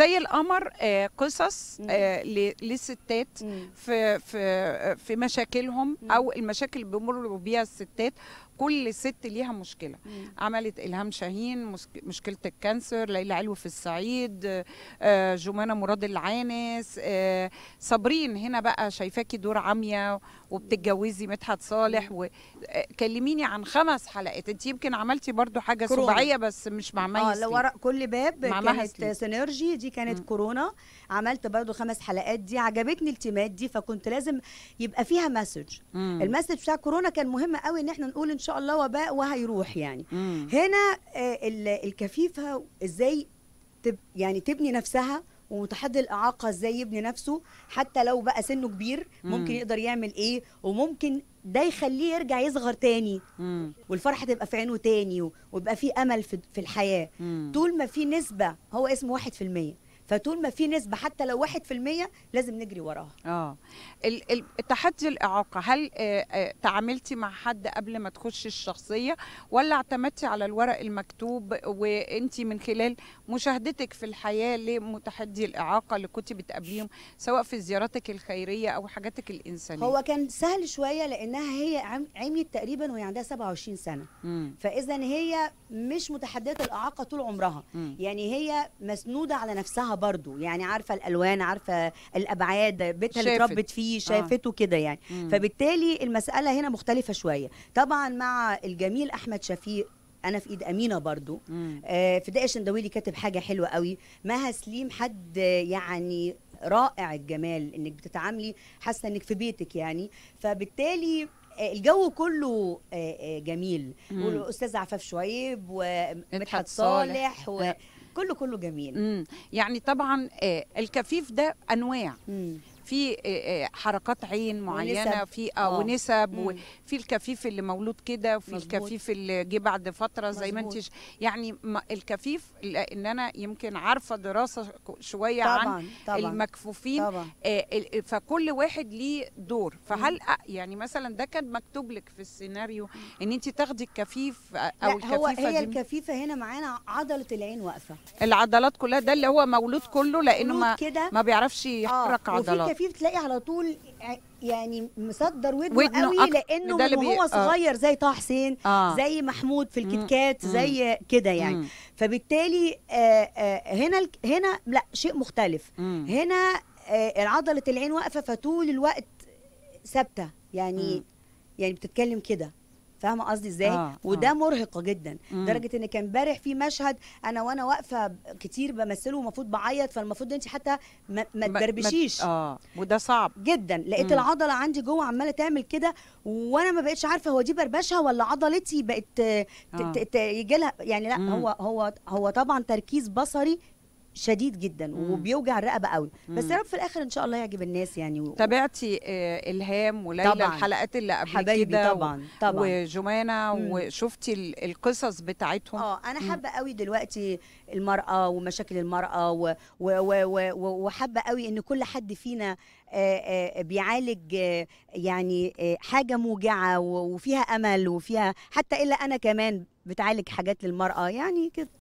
زي القمر آه، قصص آه، للستات في في في مشاكلهم او المشاكل اللي بيمروا بيها الستات كل ست ليها مشكله عملت الهام شاهين مشكله الكانسر ليلى علو في الصعيد آه، جمانه مراد العانس صابرين هنا بقى شايفاكي دور عاميه وبتتجوزي مدحت صالح وكلميني عن خمس حلقات انت يمكن عملتي برضو حاجه سبعيه بس مش مع مي اه لورا كل باب كانت سينرجي دي كانت م. كورونا عملت برضو خمس حلقات دي عجبتني التيمات دي فكنت لازم يبقى فيها مسج المسج بتاع كورونا كان مهم قوي ان احنا نقول ان شاء الله وباء وهيروح يعني م. هنا آه، الكفيفه ازاي يعني تبني نفسها وتحدي الاعاقه ازاي يبني نفسه حتى لو بقى سنه كبير ممكن يقدر يعمل ايه وممكن ده يخليه يرجع يصغر تاني مم. والفرحه تبقى في عينه تاني ويبقى في امل في الحياه مم. طول ما في نسبه هو اسمه 1% فطول ما في نسبه حتى لو 1% لازم نجري وراها اه التحدي الاعاقه هل آه، آه، تعاملتي مع حد قبل ما تخشي الشخصيه ولا اعتمدتي على الورق المكتوب وانت من خلال مشاهدتك في الحياه لمتحدي الاعاقه اللي كنت بتقابليهم سواء في زياراتك الخيريه او حاجاتك الانسانيه هو كان سهل شويه لانها هي عميت تقريبا وهي عندها 27 سنه فاذا هي مش متحديه الاعاقه طول عمرها مم. يعني هي مسنوده على نفسها برضو يعني عارفه الالوان عارفه الابعاد بيتها اللي اتربت فيه آه. شافته آه. كده يعني مم. فبالتالي المساله هنا مختلفه شويه طبعا مع الجميل احمد شفيق انا في ايد امينه برضو آه في فداء شندويلي كاتب حاجه حلوه قوي مها سليم حد يعني رائع الجمال انك بتتعاملي حاسه انك في بيتك يعني فبالتالي آه، الجو كله آه، جميل والاستاذ عفاف شويب ومدحت صالح و... كله كله جميل مم. يعني طبعا آه، الكفيف ده انواع مم. في آه، آه، حركات عين معينه في اه, آه. ونسب وفي الكفيف اللي مولود كده وفي الكفيف اللي جه بعد فتره زي ما انت يعني الكفيف لان انا يمكن عارفه دراسه شويه طبعًا عن طبعًا المكفوفين طبعًا آه فكل واحد ليه دور فهل يعني مثلا ده كان مكتوب لك في السيناريو ان انت تاخدي الكفيف او لا هو الكفيفه هي الكفيفه هنا معانا عضله العين واقفه العضلات كلها ده اللي هو مولود كله لانه ما, ما بيعرفش يحرك آه عضلات الحاجه فيه بتلاقي على طول يعني مصدر ودنه, ودنه قوي أك... لانه من وهو هو آه. صغير زي طه حسين آه. زي محمود في الكتكات زي كده يعني مم. فبالتالي آه آه هنا هنا لا شيء مختلف مم. هنا آه عضله العين واقفه فطول الوقت ثابته يعني مم. يعني بتتكلم كده فاهمه قصدي ازاي آه, آه. وده آه. مرهق جدا لدرجه ان كان امبارح في مشهد انا وانا واقفه كتير بمثله ومفروض بعيط فالمفروض انت حتى ما, ما اه وده صعب جدا لقيت مم. العضله عندي جوه عماله تعمل كده وانا ما بقتش عارفه هو دي بربشها ولا عضلتي بقت آه. يجي لها يعني لا مم. هو هو هو طبعا تركيز بصري شديد جدا وبيوجع الرقبه قوي بس يا رب في الاخر ان شاء الله يعجب الناس يعني و... تابعتي آه الهام وليلى طبعا. الحلقات اللي قبل كده طبعا طبعا وجمانه وشفتي القصص بتاعتهم اه انا حابه قوي دلوقتي المراه ومشاكل المراه و... و... و... و... وحابه قوي ان كل حد فينا آآ آه، آآ آه، بيعالج آآ آه، يعني حاجه موجعه وفيها امل وفيها حتى الا انا كمان بتعالج حاجات للمراه يعني كده